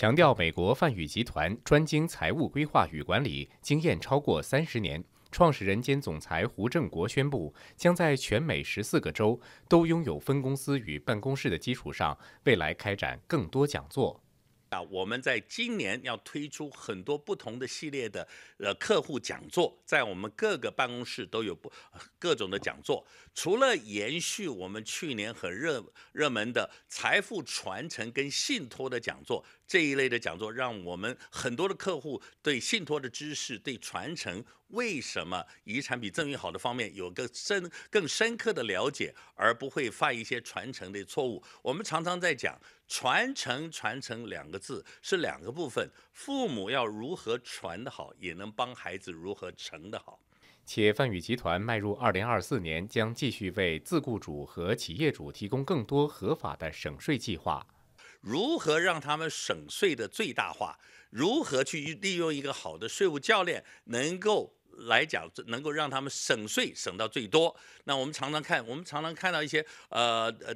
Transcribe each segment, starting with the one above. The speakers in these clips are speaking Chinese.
强调，美国泛宇集团专精财务规划与管理经验超过三十年，创始人兼总裁胡正国宣布，将在全美十四个州都拥有分公司与办公室的基础上，未来开展更多讲座。啊，我们在今年要推出很多不同的系列的呃客户讲座，在我们各个办公室都有不各种的讲座，除了延续我们去年很热热门的财富传承跟信托的讲座。这一类的讲座，让我们很多的客户对信托的知识、对传承为什么遗产比赠与好的方面，有个深更深刻的了解，而不会犯一些传承的错误。我们常常在讲“传承”“传承”两个字是两个部分，父母要如何传得好，也能帮孩子如何成得好。且泛宇集团迈入二零二四年，将继续为自雇主和企业主提供更多合法的省税计划。如何让他们省税的最大化？如何去利用一个好的税务教练，能够来讲，能够让他们省税省到最多？那我们常常看，我们常常看到一些呃呃。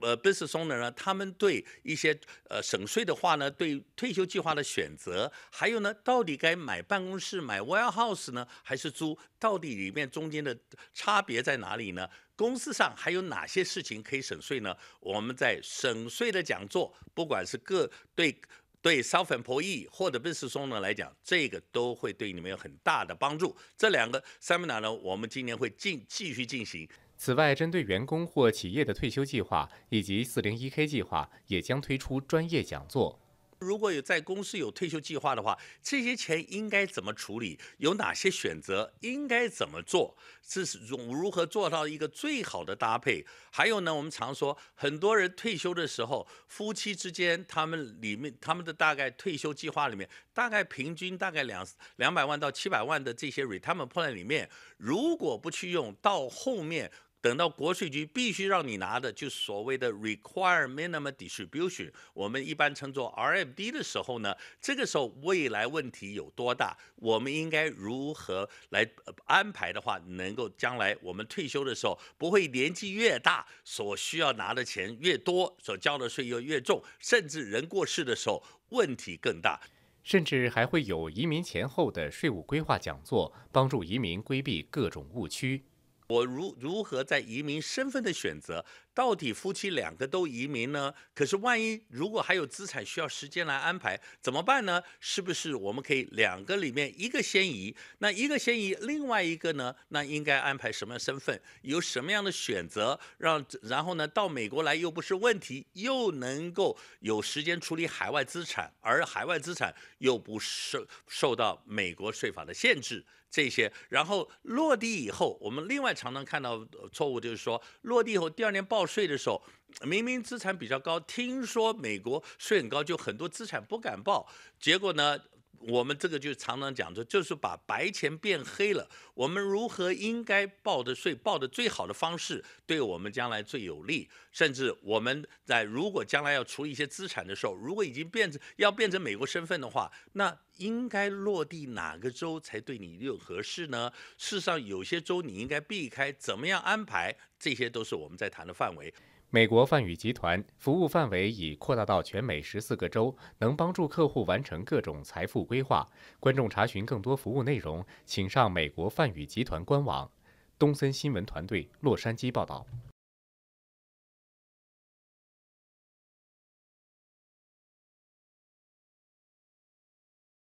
呃，business owner 呢，他们对一些呃省税的话呢，对退休计划的选择，还有呢，到底该买办公室、买 warehouse 呢，还是租？到底里面中间的差别在哪里呢？公司上还有哪些事情可以省税呢？我们在省税的讲座，不管是各对对 s e l f e m p l o y e e 或者 business owner 来讲，这个都会对你们有很大的帮助。这两个 seminar 呢，我们今年会进继续进行。此外，针对员工或企业的退休计划以及 401k 计划，也将推出专业讲座。如果有在公司有退休计划的话，这些钱应该怎么处理？有哪些选择？应该怎么做？这是如如何做到一个最好的搭配？还有呢？我们常说，很多人退休的时候，夫妻之间他们里面他们的大概退休计划里面，大概平均大概两两百万到七百万的这些 retirement plan 里面，如果不去用，到后面。等到国税局必须让你拿的，就是所谓的 require minimum distribution，我们一般称作 RMD 的时候呢，这个时候未来问题有多大？我们应该如何来安排的话，能够将来我们退休的时候不会年纪越大所需要拿的钱越多，所交的税又越重，甚至人过世的时候问题更大。甚至还会有移民前后的税务规划讲座，帮助移民规避各种误区。我如如何在移民身份的选择，到底夫妻两个都移民呢？可是万一如果还有资产需要时间来安排，怎么办呢？是不是我们可以两个里面一个先移？那一个先移，另外一个呢？那应该安排什么身份？有什么样的选择？让然后呢，到美国来又不是问题，又能够有时间处理海外资产，而海外资产又不受受到美国税法的限制这些。然后落地以后，我们另外。常常看到错误就是说落地以后第二年报税的时候，明明资产比较高，听说美国税很高，就很多资产不敢报，结果呢？我们这个就常常讲说，就是把白钱变黑了。我们如何应该报的税报的最好的方式，对我们将来最有利。甚至我们在如果将来要处理一些资产的时候，如果已经变成要变成美国身份的话，那应该落地哪个州才对你又合适呢？事实上，有些州你应该避开，怎么样安排，这些都是我们在谈的范围。美国泛宇集团服务范围已扩大到全美十四个州，能帮助客户完成各种财富规划。观众查询更多服务内容，请上美国泛宇集团官网。东森新闻团队洛杉矶报道。